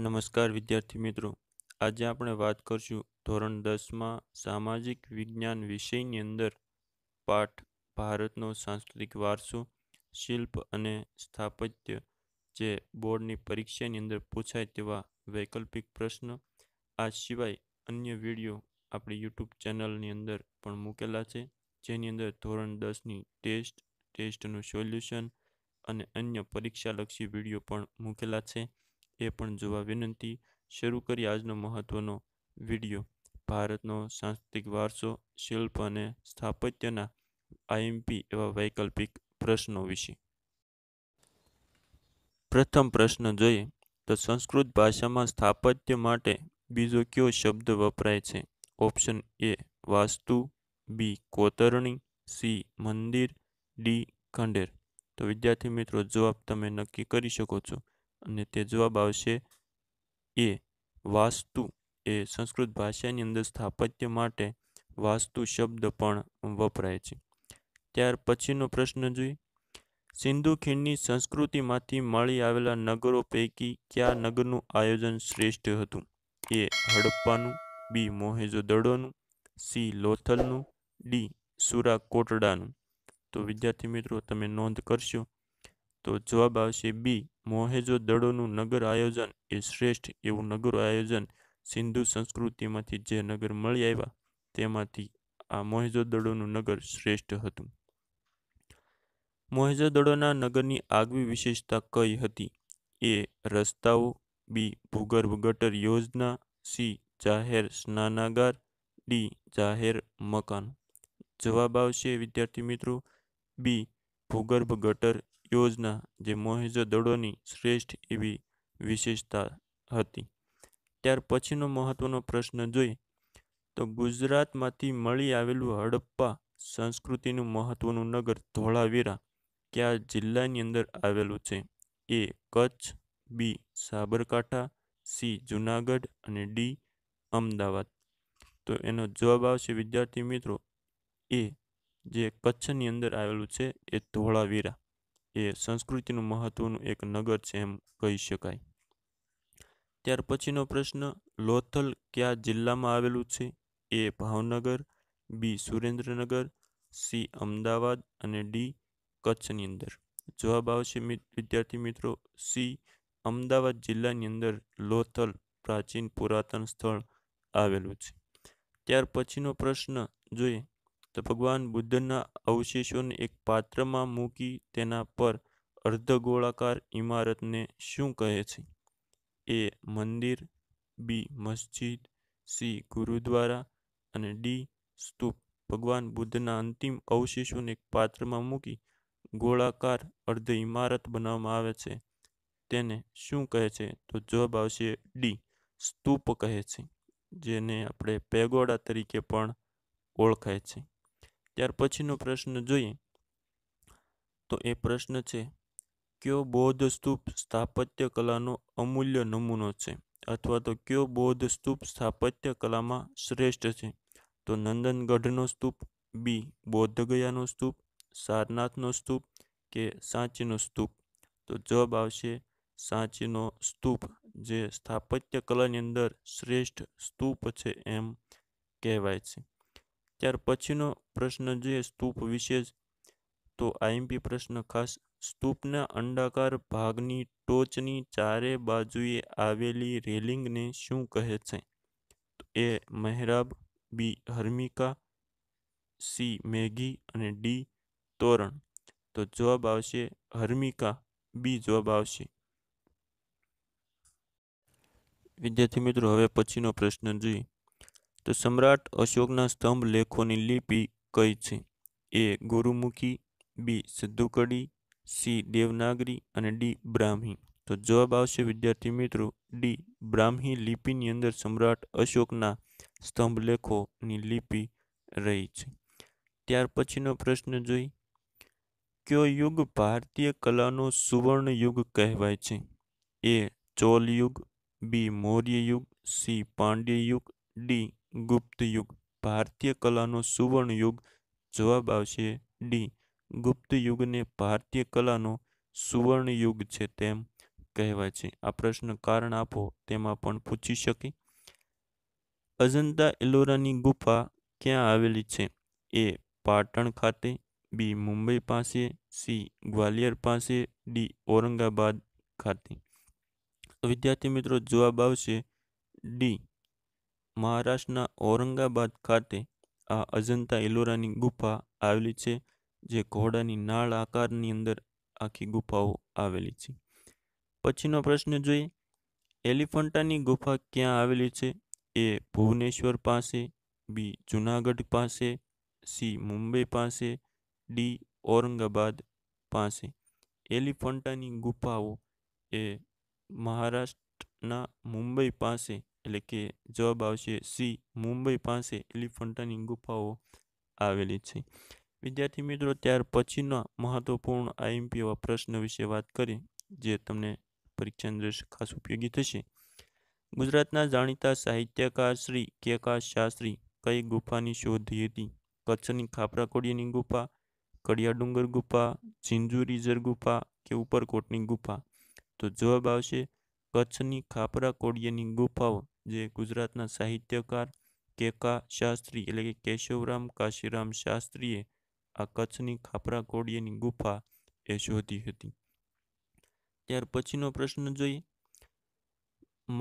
નમસ્કાર વિદ્યાર્થી મિત્રો આજે આપણે વાત કરશું ધોરણ દસમાં સામાજિક વિજ્ઞાન વિષયની અંદર પાઠ ભારતનો સાંસ્કૃતિક વારસો શિલ્પ અને સ્થાપત્ય જે બોર્ડની પરીક્ષાની અંદર પૂછાય તેવા વૈકલ્પિક પ્રશ્ન આ સિવાય અન્ય વિડીયો આપણી યુટ્યુબ ચેનલની અંદર પણ મૂકેલા છે જેની અંદર ધોરણ દસની ટેસ્ટ ટેસ્ટનું સોલ્યુશન અને અન્ય પરીક્ષાલક્ષી વિડીયો પણ મૂકેલા છે એ પણ જોવા વિનંતી શરૂ કરી આજનો મહત્વનો વિડીયો ભારતનો સાંસ્કૃતિક વારસો શિલ્પ અને સ્થાપત્યના આઈએમપી એવા વૈકલ્પિક પ્રશ્નો વિશે પ્રથમ પ્રશ્ન જોઈએ તો સંસ્કૃત ભાષામાં સ્થાપત્ય માટે બીજો કયો શબ્દ વપરાય છે ઓપ્શન એ વાસ્તુ બી કોતરણી સી મંદિર ડી ખંડેર તો વિદ્યાર્થી મિત્રો જવાબ તમે નક્કી કરી શકો છો અને તે જવાબ આવશે એ વાસ્તુ એ સંસ્કૃત ભાષાની અંદર સ્થાપત્ય માટે વાસ્તુ શબ્દ પણ વપરાય છે ત્યાર પછીનો પ્રશ્ન જોઈએ સિંધુ ખીણની સંસ્કૃતિમાંથી મળી આવેલા નગરો પૈકી કયા નગરનું આયોજન શ્રેષ્ઠ હતું એ હડપ્પાનું બી મોહેજો દડોનું સી લોથલનું ડી સુરા કોટડાનું તો વિદ્યાર્થી મિત્રો તમે નોંધ કરશો તો જવાબ આવશે બી મોહેજો દડોનું નગર આયોજન એ શ્રેષ્ઠ એવું નગર આયોજન સિંધુ સંસ્કૃતિમાંથી જે નગર મળી આવ્યા તેમાંથી આ મોહેજો દડોનું નગર શ્રેષ્ઠ હતું મોહેજો દડોના નગરની આગવી વિશેષતા કઈ હતી એ રસ્તાઓ બી ભૂગર્ભ ગટર યોજના સી જાહેર સ્નાનાગાર ડી જાહેર મકાન જવાબ આવશે વિદ્યાર્થી મિત્રો બી ભૂગર્ભ ગટર યોજના જે મોહેજોદડોની શ્રેષ્ઠ એવી વિશેષતા હતી ત્યાર પછીનો મહત્વનો પ્રશ્ન જોઈએ તો ગુજરાતમાંથી મળી આવેલું હડપ્પા સંસ્કૃતિનું મહત્વનું નગર ધોળાવીરા કયા જિલ્લાની અંદર આવેલું છે A Kutch B Sabarkantha C Junagadh અને ડી અમદાવાદ તો એનો જવાબ આવશે વિદ્યાર્થી મિત્રો એ જે કચ્છની અંદર આવેલું છે એ ધોળાવીરા એ સંસ્કૃતિનું મહત્ત્વનું એક નગર છે એમ કહી શકાય ત્યાર પછીનો પ્રશ્ન લોથલ કયા જિલ્લામાં આવેલું છે A Bhavnagar B Surendranagar C Ahmedabad અને ડી કચ્છની અંદર જવાબ આવશે વિદ્યાર્થી મિત્રો સી અમદાવાદ જિલ્લાની અંદર લોથલ પ્રાચીન પુરાતન સ્થળ આવેલું છે ત્યાર પછીનો પ્રશ્ન જોઈએ તો ભગવાન બુદ્ધના અવશેષોને એક પાત્રમાં મૂકી તેના પર અર્ધગોળાકાર ઇમારતને શું કહે છે એ મંદિર બી મસ્જિદ સી ગુરુદ્વારા અને ડી સ્તૂપ ભગવાન બુદ્ધના અંતિમ અવશેષોને એક પાત્રમાં મૂકી ગોળાકાર અર્ધ ઇમારત બનાવવામાં આવે છે તેને શું કહે છે તો જવાબ આવશે ડી સ્તૂપ કહે છે જેને આપણે પેગોડા તરીકે પણ ઓળખાય છે ત્યાર પછીનો પ્રશ્ન જોઈએ તો એ પ્રશ્ન છે કયો બૌદ્ધ સ્તૂપ સ્થાપત્ય કલાનો અમૂલ્ય નમૂનો છે અથવા તો કયો બૌદ્ધ સ્તૂપ સ્થાપત્ય કલામાં શ્રેષ્ઠ છે તો નંદનગઢનો સ્તૂપ બી બોધગયાનો સ્તૂપ સારનાથનો સ્તૂપ કે સાંચીનો સ્તૂપ તો જવાબ આવશે સાંચીનો સ્તૂપ જે સ્થાપત્ય કલાની અંદર શ્રેષ્ઠ સ્તૂપ છે એમ કહેવાય છે ત્યાર પછીનો પ્રશ્ન જોઈએ સ્તૂપ વિશે જ તો આઈએમપી પ્રશ્ન ખાસ સ્તૂપના અંડાકાર ભાગની ટોચની ચારે બાજુએ આવેલી રેલિંગને શું કહે છે એ મહેરાબ બી હર્મિકા સી મેગી અને ડી તોરણ તો જવાબ આવશે હર્મિકા બી જવાબ આવશે વિદ્યાર્થી મિત્રો હવે પછીનો પ્રશ્ન જોઈએ તો સમ્રાટ અશોકના સ્તંભ લેખોની લિપિ કઈ છે એ ગુરુમુખી બી સિદ્ધુકડી સી દેવનાગરી અને ડી બ્રાહ્મી તો જવાબ આવશે વિદ્યાર્થી મિત્રો ડી બ્રાહ્મી લિપિની અંદર સમ્રાટ અશોકના સ્તંભ લેખોની લિપિ રહી છે ત્યાર પછીનો પ્રશ્ન જોઈ કયો યુગ ભારતીય કલાનો સુવર્ણ યુગ કહેવાય છે એ ચોલ યુગ બી મૌર્ય યુગ સી પાંડ્ય યુગ ડી ગુપ્ત યુગ ભારતીય કલાનો સુવર્ણ યુગ જવાબ આવશે ડી ગુપ્ત યુગને ભારતીય કલાનો સુવર્ણ યુગ છે તેમ કહેવાય છે આ પ્રશ્ન કારણ આપો તેમાં પણ પૂછી શકે અજંતા એલોરાની ગુફા ક્યાં આવેલી છે એ પાટણ ખાતે બી મુંબઈ પાસે સી ગ્વાલિયર પાસે ડી ઔરંગાબાદ ખાતે વિદ્યાર્થી મિત્રો જવાબ આવશે ડી મહારાષ્ટ્રના ઔરંગાબાદ ખાતે આ અજંતા એલોરાની ગુફા આવેલી છે જે ઘોડાની નાળ આકારની અંદર આખી ગુફાઓ આવેલી છે પછીનો પ્રશ્ન જોઈએ એલિફન્ટાની ગુફા ક્યાં આવેલી છે એ ભુવનેશ્વર પાસે બી જુનાગઢ પાસે સી મુંબઈ પાસે ડી ઔરંગાબાદ પાસે એલિફન્ટાની ગુફાઓ એ મહારાષ્ટ્રના મુંબઈ પાસે એટલે કે જવાબ આવશે સી મુંબઈ પાસે એલિફન્ટાની ગુફાઓ આવેલી છે વિદ્યાર્થી મિત્રો ત્યાર પછીના મહત્વપૂર્ણ આઈએમપી એવા પ્રશ્ન વિશે વાત કરી જે તમને પરીક્ષાની દ્રશ્ય ખાસ ઉપયોગી થશે ગુજરાતના જાણીતા સાહિત્યકાર શ્રી કેકાર શાસ્ત્રી કઈ ગુફાની શોધી હતી કચ્છની ખાપરાકોડીની ગુફા કડિયા ડુંગર ગુફા ઝિંજુ રીઝર ગુફા કે ઉપરકોટની ગુફા તો જવાબ આવશે કચ્છની ખાપરા કોડિયાની ગુફાઓ જે ગુજરાતના સાહિત્યકાર કેકા શાસ્ત્રી એટલે કે કેશવરામ કાશીરામ શાસ્ત્રીએ આ કચ્છની ખાપરા કોડિયાની ગુફા એ શોધી હતી ત્યાર પછીનો પ્રશ્ન જોઈએ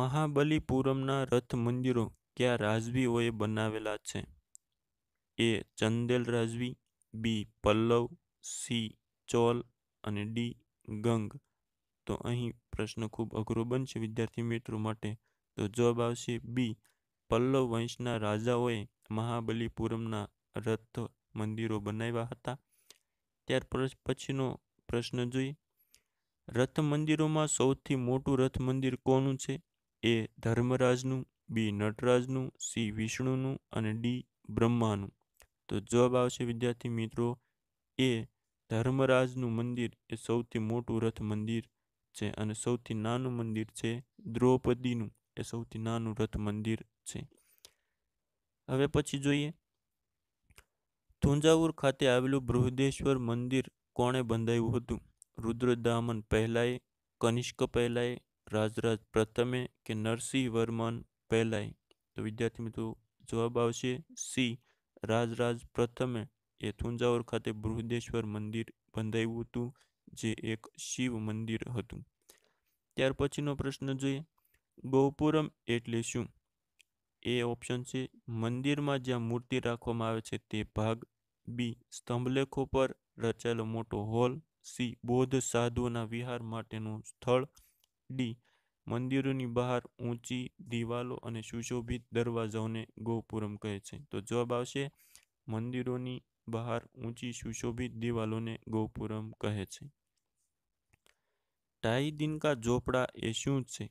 મહાબલીપુરમના રથ મંદિરો કયા રાજવીઓએ બનાવેલા છે એ ચંદેલ રાજવી બી પલ્લવ સી ચોલ અને ડી ગંગ તો અહીં પ્રશ્ન ખૂબ અઘરો બનશે વિદ્યાર્થી મિત્રો માટે તો જવાબ આવશે બી પલ્લવ વંશના રાજાઓએ મહાબલીપુરમના રથ મંદિરો બનાવ્યા હતા ત્યાર પછીનો પ્રશ્ન જોઈએ રથ મંદિરોમાં સૌથી મોટું રથ મંદિર કોનું છે એ ધર્મરાજનું બી નટરાજનું સી વિષ્ણુનું અને ડી બ્રહ્માનું તો જવાબ આવશે વિદ્યાર્થી મિત્રો એ ધર્મરાજનું મંદિર એ સૌથી મોટું રથ મંદિર છે અને સૌથી નાનું મંદિર છે દ્રૌપદીનું એ સૌથી નાનું રથ મંદિર છે હવે પછી જોઈએ થુંજાવુર ખાતે આવેલું બૃહદેશ્વર મંદિર કોણે બંધાયું હતું રુદ્રદામન પહેલાંએ કનિષ્ક પહેલાંએ રાજરાજ પ્રથમે કે નરસિંહ વર્મન પહેલાંએ તો વિદ્યાર્થી મિત્રો જવાબ આવશે સી રાજરાજ પ્રથમે એ થુંજાવર ખાતે બૃહદેશ્વર મંદિર બંધાયું હતું જે એક શિવ મંદિર હતું ત્યાર પછીનો પ્રશ્ન જોઈએ ગોપુરમ એટલે શું એ ઓપ્શન છે મંદિરમાં જ્યાં મૂર્તિ રાખવામાં આવે છે તે ભાગ બી સ્તંભલેખો પર રચાયેલો મોટો હોલ સી બૌદ્ધ સાધુઓના વિહાર માટેનું સ્થળ ડી મંદિરોની બહાર ઊંચી દિવાલો અને સુશોભિત દરવાજાઓને ગોપુરમ કહે છે તો જવાબ આવશે મંદિરોની બહાર ઊંચી સુશોભિત દિવાલોને ગોપુરમ કહે છે ટાઈ દિનકા ઝોપડા એ શું છે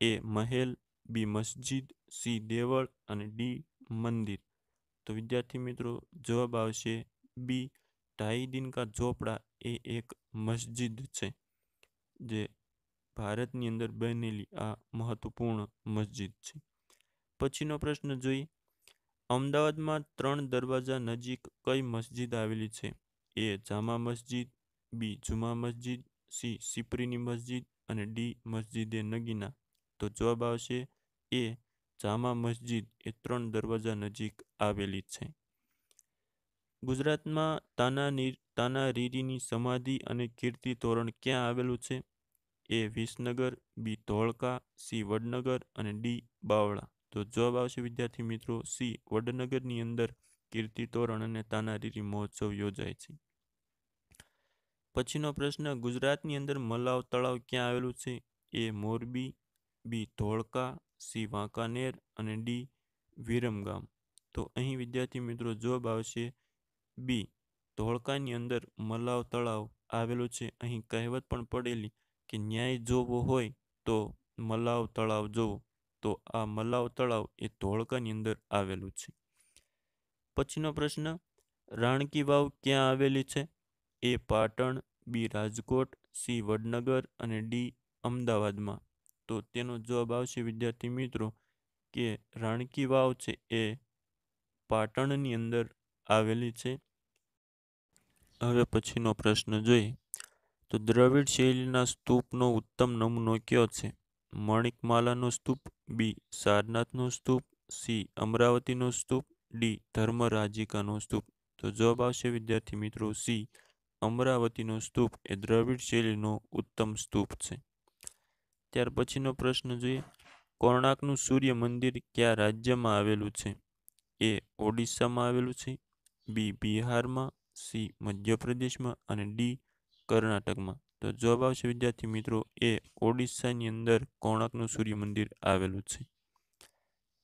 એ મહેલ બી મસ્જિદ સી દેવળ અને ડી મંદિર તો વિદ્યાર્થી મિત્રો જવાબ આવશે બી ઢાઈ દિન કા ઝોપડા એ એક મસ્જિદ છે જે ભારતની અંદર બનેલી આ મહત્વપૂર્ણ મસ્જિદ છે પછીનો પ્રશ્ન જોઈએ અમદાવાદમાં ત્રણ દરવાજા નજીક કઈ મસ્જિદ આવેલી છે એ જામા મસ્જિદ બી જુમા મસ્જિદ સી સિપરીની મસ્જિદ અને ડી મસ્જિદે નગીના તો જવાબ આવશે એ જામા મસ્જિદ એ ત્રણ દરવાજા નજીક આવેલી છે ગુજરાતમાં તાના તાના રીરીની સમાધિ અને કીર્તિ તોરણ ક્યાં આવેલું છે A Visnagar B Dholka C Vadnagar અને ડી બાવળા તો જવાબ આવશે વિદ્યાર્થી મિત્રો સી વડનગરની અંદર કીર્તિ તોરણ અને તાનારીરી મહોત્સવ યોજાય છે પછીનો પ્રશ્ન ગુજરાતની અંદર મલાવ તળાવ ક્યાં આવેલું છે A Morbi B Dholka C Wankaner અને ડી વિરમગામ તો અહીં વિદ્યાર્થી મિત્રો જવાબ આવશે બી ધોળકાની અંદર મલાવ તળાવ આવેલું છે અહીં કહેવત પણ પડેલી કે ન્યાય જોવો હોય તો મલાવ તળાવ જોવો તો આ મલાવ તળાવ એ ધોળકાની અંદર આવેલું છે પછીનો પ્રશ્ન રાણકી વાવ ક્યાં આવેલી છે A Patan B Rajkot C Vadnagar અને ડી અમદાવાદમાં તો તેનો જવાબ આવશે વિદ્યાર્થી મિત્રો કે રાણકી વાવ છે એ પાટણની અંદર આવેલી છે હવે પછીનો પ્રશ્ન જોઈએ તો દ્રવિડ શૈલીના સ્તૂપનો ઉત્તમ નમૂનો કયો છે માણિકમાલાનો સ્તૂપ બી સારનાથનો સ્તૂપ સી અમરાવતીનો સ્તૂપ ડી ધર્મરાજિકાનો સ્તૂપ તો જવાબ આવશે વિદ્યાર્થી મિત્રો સી અમરાવતીનો સ્તૂપ એ દ્રવિડ શૈલીનો ઉત્તમ સ્તૂપ છે ત્યાર પછીનો પ્રશ્ન જોઈએ કોણાર્કનું સૂર્ય મંદિર કયા રાજ્યમાં આવેલું છે એ ઓડિશામાં આવેલું છે બી બિહારમાં સી મધ્યપ્રદેશમાં અને ડી કર્ણાટકમાં તો જવાબ આવશે વિદ્યાર્થી મિત્રો એ ઓડિશાની અંદર કોણાર્કનું સૂર્ય મંદિર આવેલું છે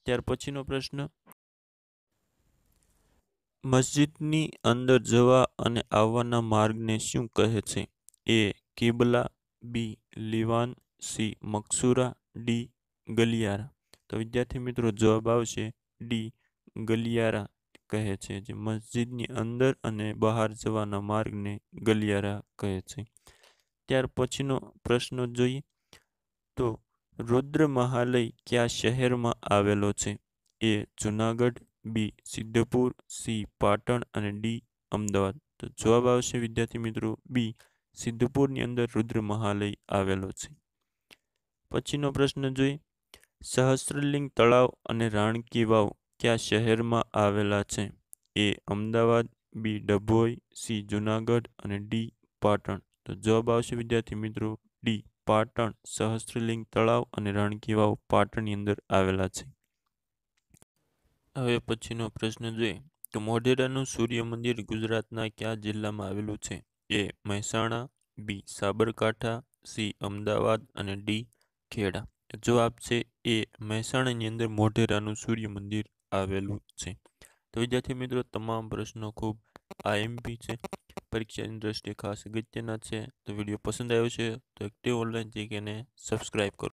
ત્યાર પછીનો પ્રશ્ન મસ્જિદની અંદર જવા અને આવવાના માર્ગને શું કહે છે એ કિબલા બી લિવાન સી મકસુરા ડી ગલિયારા તો વિદ્યાર્થી મિત્રો જવાબ આવશે ડી ગલિયારા કહે છે જે મસ્જિદની અંદર અને બહાર જવાના માર્ગને ગલિયારા કહે છે ત્યાર પછીનો પ્રશ્ન જોઈએ તો રુદ્ર મહાલય કયા શહેરમાં આવેલો છે A Junagadh B Siddhpur C Patan અને ડી અમદાવાદ તો જવાબ આવશે વિદ્યાર્થી મિત્રો બી સિદ્ધપુરની અંદર રુદ્ર મહાલય આવેલો છે પછીનો પ્રશ્ન જોઈએ સહસ્ત્રલિંગ તળાવ અને રાણકી વાવ કયા શહેરમાં આવેલા છે A Ahmedabad B Dabhoi C Junagadh અને ડી પાટણ તો જવાબ આવશે વિદ્યાર્થી મિત્રો ડી પાટણ સહસ્ત્રલિંગ તળાવ અને રાણકી વાવ પાટણની અંદર આવેલા છે હવે પછીનો પ્રશ્ન જોઈએ તો મોઢેરાનું સૂર્ય મંદિર ગુજરાતના કયા જિલ્લામાં આવેલું છે A Mehsana B Sabarkantha C Ahmedabad અને ડી ખેડા જવાબ છે એ મહેસાણાની અંદર મોઢેરાનું સૂર્ય મંદિર આવેલું છે તો વિદ્યાર્થી મિત્રો તમામ પ્રશ્નો ખૂબ આઈએમપી છે પરીક્ષાની દ્રષ્ટિએ ખાસ અગત્યના છે તો વિડીયો પસંદ આવ્યો છે તો એક્ટિવ ઓનલાઈન જીકેને સબસ્ક્રાઈબ કરો